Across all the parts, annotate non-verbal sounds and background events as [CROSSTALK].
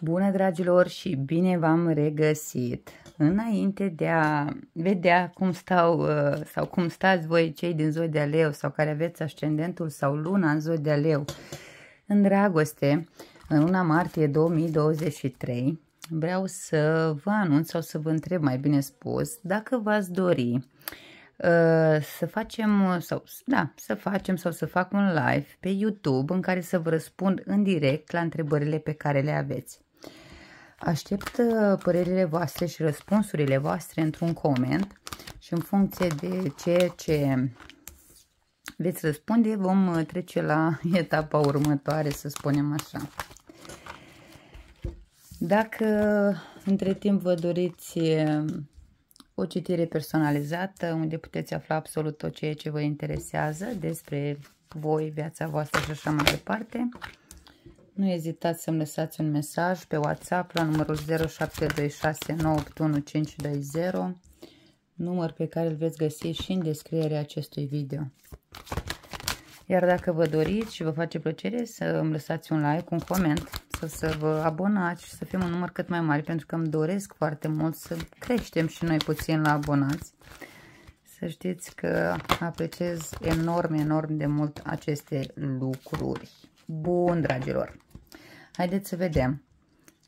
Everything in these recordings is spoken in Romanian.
Bună dragilor și bine v-am regăsit! Înainte de a vedea cum stau uh, sau cum stați voi cei din zodia leu sau care aveți ascendentul sau luna în zodia leu în dragoste, în luna martie 2023, vreau să vă anunț sau să vă întreb mai bine spus dacă v-ați dori uh, să facem sau da, să facem sau să fac un live pe YouTube în care să vă răspund în direct la întrebările pe care le aveți. Aștept uh, părerile voastre și răspunsurile voastre într-un coment și în funcție de ceea ce veți răspunde, vom uh, trece la [LAUGHS] etapa următoare, să spunem așa. Dacă uh, între timp vă doriți o citire personalizată unde puteți afla absolut tot ceea ce vă interesează despre voi, viața voastră și așa mai departe, nu ezitați să-mi lăsați un mesaj pe WhatsApp la numărul 0726981520, număr pe care îl veți găsi și în descrierea acestui video. Iar dacă vă doriți și vă face plăcere să îmi lăsați un like, un coment, să, să vă abonați și să fim un număr cât mai mare, pentru că îmi doresc foarte mult să creștem și noi puțin la abonați. Să știți că apreciez enorm, enorm de mult aceste lucruri. Bun, dragilor! Haideți să vedem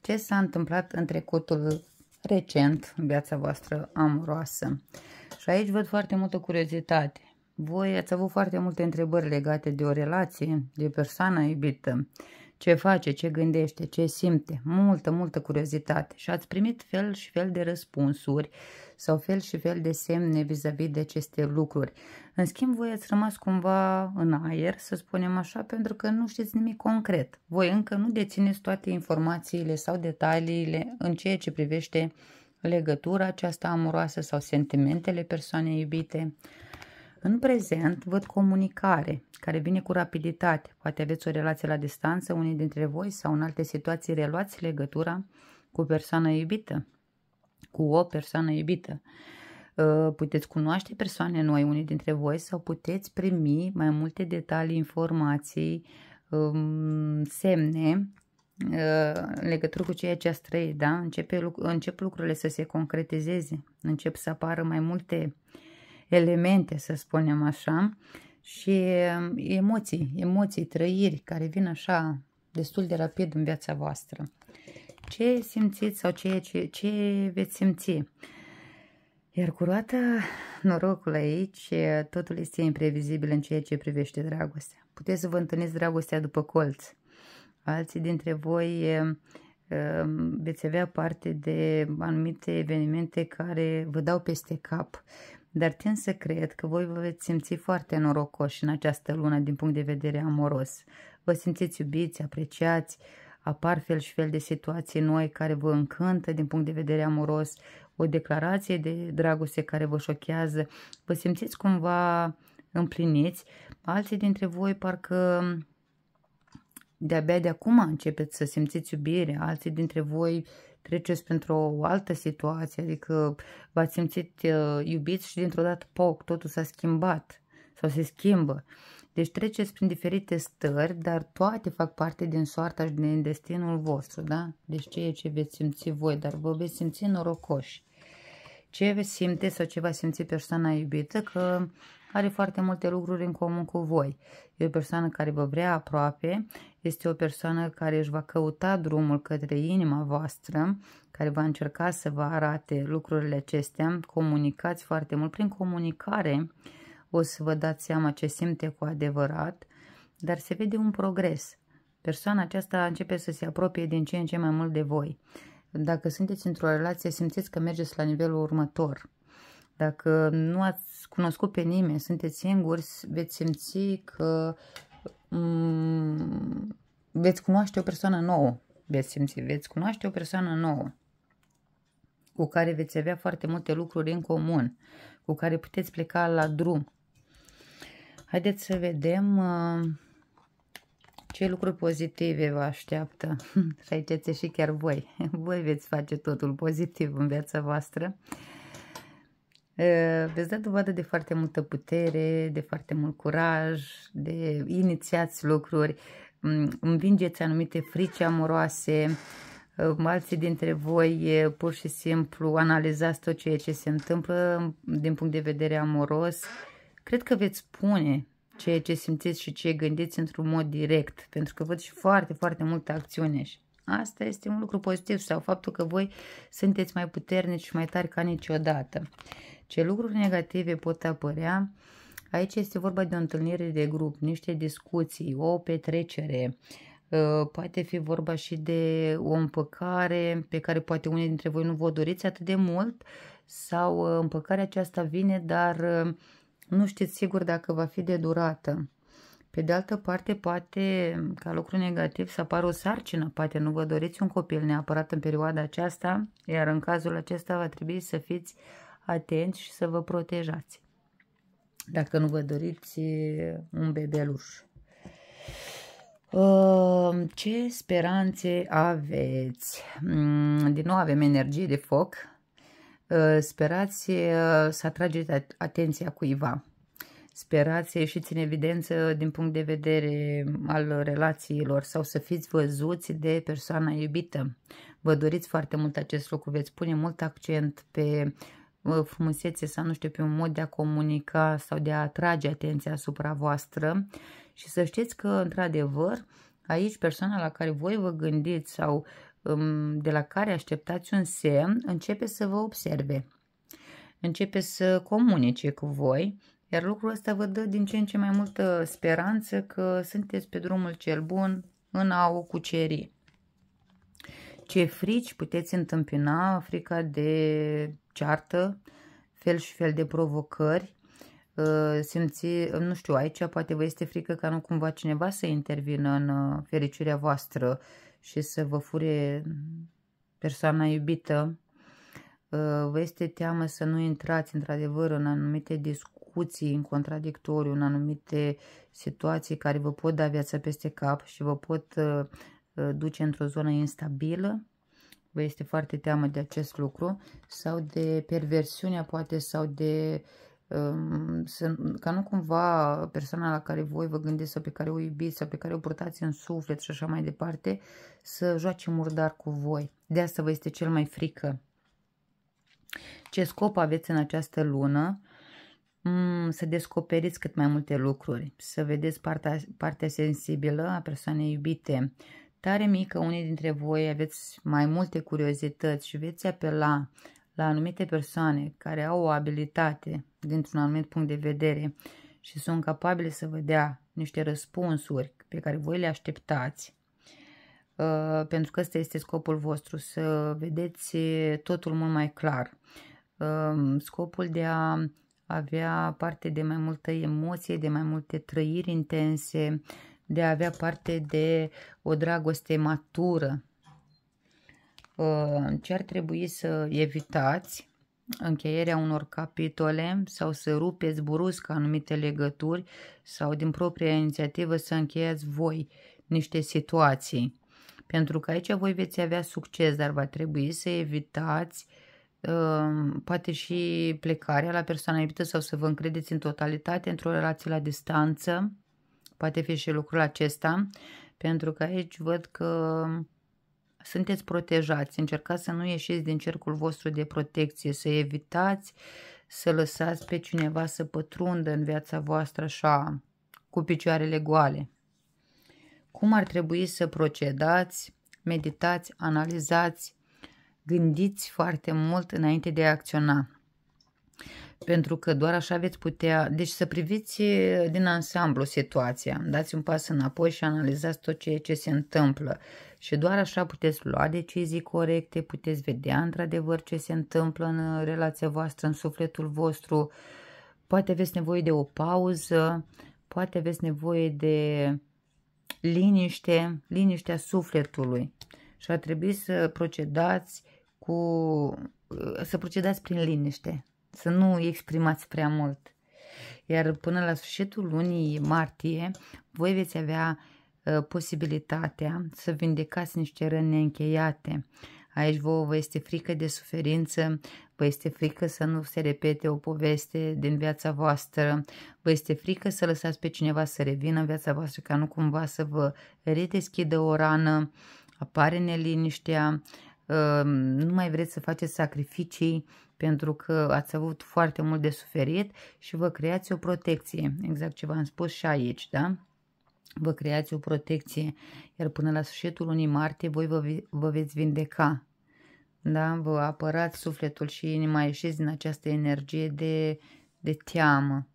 ce s-a întâmplat în trecutul recent în viața voastră amoroasă. Și aici văd foarte multă curiozitate. Voi ați avut foarte multe întrebări legate de o relație, de o persoană iubită. Uh, ce face, ce gândește, ce simte, multă, multă curiozitate și ați primit fel și fel de răspunsuri sau fel și fel de semne vis-a-vis -vis de aceste lucruri. În schimb, voi ați rămas cumva în aer, să spunem așa, pentru că nu știți nimic concret. Voi încă nu dețineți toate informațiile sau detaliile în ceea ce privește legătura aceasta amoroasă sau sentimentele persoanei iubite, în prezent văd comunicare care vine cu rapiditate. Poate aveți o relație la distanță, unii dintre voi sau în alte situații reluați legătura cu persoană iubită, cu o persoană iubită. Uh, puteți cunoaște persoane noi, unii dintre voi, sau puteți primi mai multe detalii, informații, um, semne uh, în legătură cu ceea ce ați trăit, da? Începe, încep lucrurile să se concretizeze, încep să apară mai multe uh, elemente, să spunem așa, și um, emoții, emoții, trăiri care vin așa destul de rapid în viața voastră. Ce simțiți sau ce, ce, ce veți simți? Iar cu roata norocul aici, totul este imprevizibil în ceea ce privește dragostea. Puteți să vă întâlniți dragostea după colț. Alții dintre voi um, veți avea parte de anumite evenimente care vă dau peste cap dar tind să cred că voi vă veți simți foarte norocoși în această lună din punct de vedere amoros. Vă simțiți iubiți, apreciați, apar fel și fel de situații noi care vă încântă din punct de vedere amoros, o declarație de dragoste care vă șochează, vă simțiți cumva împliniți. Alții dintre voi parcă de-abia de acum începeți să simțiți iubire, alții dintre voi uh, treceți pentru o altă situație, adică v-ați simțit uh, iubiți și dintr-o dată, poc, totul s-a schimbat sau se schimbă. Deci treceți prin diferite stări, dar toate fac parte din soarta și din destinul vostru, da? Deci ceea ce veți simți voi, dar vă veți simți norocoși. Ce veți simte sau ce va simți persoana iubită, că are foarte multe lucruri în comun cu voi. E o persoană care vă vrea aproape, este o persoană care își va căuta drumul către inima voastră, care va încerca să vă arate lucrurile acestea. Comunicați foarte mult. Prin comunicare o să vă dați seama ce simte cu adevărat, dar se vede un progres. Persoana aceasta începe să se apropie din ce în ce mai mult de voi. Dacă sunteți într-o relație, simțiți că mergeți la nivelul următor dacă nu ați cunoscut pe nimeni, sunteți singuri, veți simți că um, veți cunoaște o persoană nouă. Veți simți, veți cunoaște o persoană nouă cu care veți avea foarte multe lucruri în comun, cu care puteți pleca la drum. Haideți să vedem uh, ce lucruri pozitive vă așteaptă. Faceți [LAUGHS] și chiar voi. [LAUGHS] Voi veți face totul pozitiv în viața voastră. Ă, veți da dovadă de foarte multă putere, de foarte mult curaj, de inițiați lucruri, mm, învingeți anumite frici amoroase, ă, alții dintre voi pur și simplu analizați tot ceea ce se întâmplă din punct de vedere amoros. Cred că veți spune ceea ce simțiți și ce gândiți într-un mod direct, pentru că văd și foarte, foarte multă acțiune și asta este un lucru pozitiv sau faptul că voi sunteți mai puternici și mai tari ca niciodată. Uh, ce lucruri negative pot apărea? Aici este vorba de o întâlnire de grup, niște discuții, o petrecere, ă, poate fi vorba și de o împăcare pe care poate unii dintre voi nu vă doriți atât de mult sau ă, împăcarea aceasta vine, dar ă, nu știți sigur dacă va fi de durată. Pe de altă parte, poate ca lucru negativ să apară o sarcină, poate nu vă doriți un copil neapărat în perioada aceasta, iar în cazul acesta va trebui să fiți atenți și să vă protejați. Dacă nu vă doriți un bebeluș. Uh, ce speranțe aveți? Mm, din nou avem energie de foc. Uh, sperați uh, să atrageți atenția cuiva. Sperați să ieșiți în evidență din punct de vedere al relațiilor sau să fiți văzuți de persoana iubită. Vă doriți foarte mult acest lucru, veți pune mult accent pe frumusețe sau nu știu pe un mod de a comunica sau de a atrage atenția asupra voastră și să știți că într-adevăr aici persoana la care voi vă gândiți sau um, de la care așteptați un semn începe să vă observe, începe să comunice cu voi, iar lucrul ăsta vă dă din ce în ce mai multă speranță că sunteți pe drumul cel bun în a o cuceri. Ce frici puteți întâmpina, frica de ceartă, fel și fel de provocări, uh, simți, nu știu, aici poate vă este frică ca nu cumva cineva să intervină în uh, fericirea voastră și să vă fure persoana iubită. Uh, vă este teamă să nu intrați într-adevăr în anumite discuții, în contradictoriu, în anumite situații care vă pot da viața peste cap și vă pot duce într-o zonă instabilă vă este foarte teamă de acest lucru sau de perversiunea poate sau de um, ca nu cumva persoana la care voi vă gândiți sau pe care o iubiți sau pe care o purtați în suflet și așa mai departe să joace murdar cu voi. De asta vă este cel mai frică. Ce scop aveți în această lună? Mm, să descoperiți cât mai multe lucruri, să vedeți partea, partea sensibilă a persoanei iubite, Tare mică, unii dintre voi aveți mai multe curiozități și veți apela la anumite persoane care au o abilitate dintr-un anumit punct de vedere și sunt capabile să vă dea niște răspunsuri pe care voi le așteptați, uh, pentru că ăsta este scopul vostru, să vedeți totul mult mai clar. Um, scopul de a avea parte de mai multă emoție, de mai multe trăiri intense, de a avea parte de o dragoste matură. Uh, ce ar trebui să evitați? Încheierea unor capitole sau să rupeți brusc anumite legături sau din propria inițiativă să încheiați voi niște situații. Pentru că aici voi veți avea succes, dar va trebui să evitați uh, poate și plecarea la persoana iubită sau să vă încredeți în totalitate într-o relație la distanță Poate fi și lucrul acesta, pentru că aici văd că sunteți protejați, încercați să nu ieșiți din cercul vostru de protecție, să evitați să lăsați pe cineva să pătrundă în viața voastră așa, cu picioarele goale. Cum ar trebui să procedați? Meditați, analizați, gândiți foarte mult înainte de a acționa pentru că doar așa veți putea, deci să priviți din ansamblu situația, dați un pas înapoi și analizați tot ceea ce se întâmplă și doar așa puteți lua decizii corecte, puteți vedea într-adevăr ce se întâmplă în uh, relația voastră, în sufletul vostru, poate aveți nevoie de o pauză, poate aveți nevoie de liniște, liniștea sufletului și ar trebui să procedați cu, uh, să procedați prin liniște, să nu exprimați prea mult. Iar până la sfârșitul lunii martie, voi veți avea uh, posibilitatea să vindecați niște răni neîncheiate. Aici vouă vă este frică de suferință, vă este frică să nu se repete o poveste din viața voastră, vă este frică să lăsați pe cineva să revină în viața voastră ca nu cumva să vă redeschidă o rană, apare neliniștea, ă, nu mai vreți să faceți sacrificii pentru că ați avut foarte mult de suferit și vă creați o protecție, exact ce v-am spus și aici, da? Vă creați o protecție, iar până la sfârșitul lunii martie voi vă, vă veți vindeca, da? Vă apărați sufletul și inima, ieșiți din această energie de, de teamă.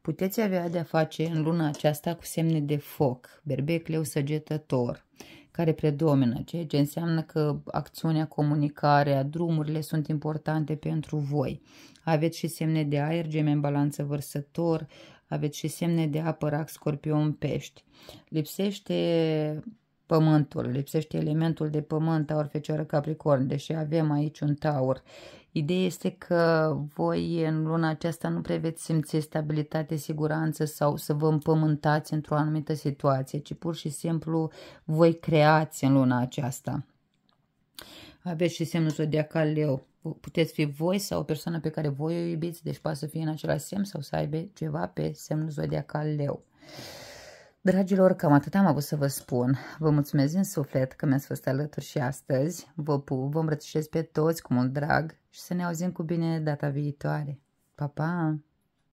Puteți avea de-a face în luna aceasta cu semne de foc, berbec, leu, săgetător, care predomină, ceea ce înseamnă că acțiunea, comunicarea, drumurile sunt importante pentru voi. Aveți și semne de aer, gemen, balanță vărsător, aveți și semne de apă, rac, scorpion, pești. Lipsește pământul, lipsește elementul de pământ, aur, fecioară, capricorn, deși avem aici un taur. Ideea este că voi în luna aceasta nu preveți simți stabilitate, siguranță sau să vă împământați într-o anumită situație, ci pur și simplu voi creați în luna aceasta. Aveți și semnul zodiacal leu. Puteți fi voi sau o persoană pe care voi o iubiți, deci poate să fie în același semn sau să aibă ceva pe semnul zodiacal leu. Dragilor, cam atât am avut să vă spun. Vă mulțumesc din suflet că mi-ați fost alături și astăzi. Vă pup, vă îmbrățișez pe toți cu mult drag și să ne auzim cu bine data viitoare. Pa, pa!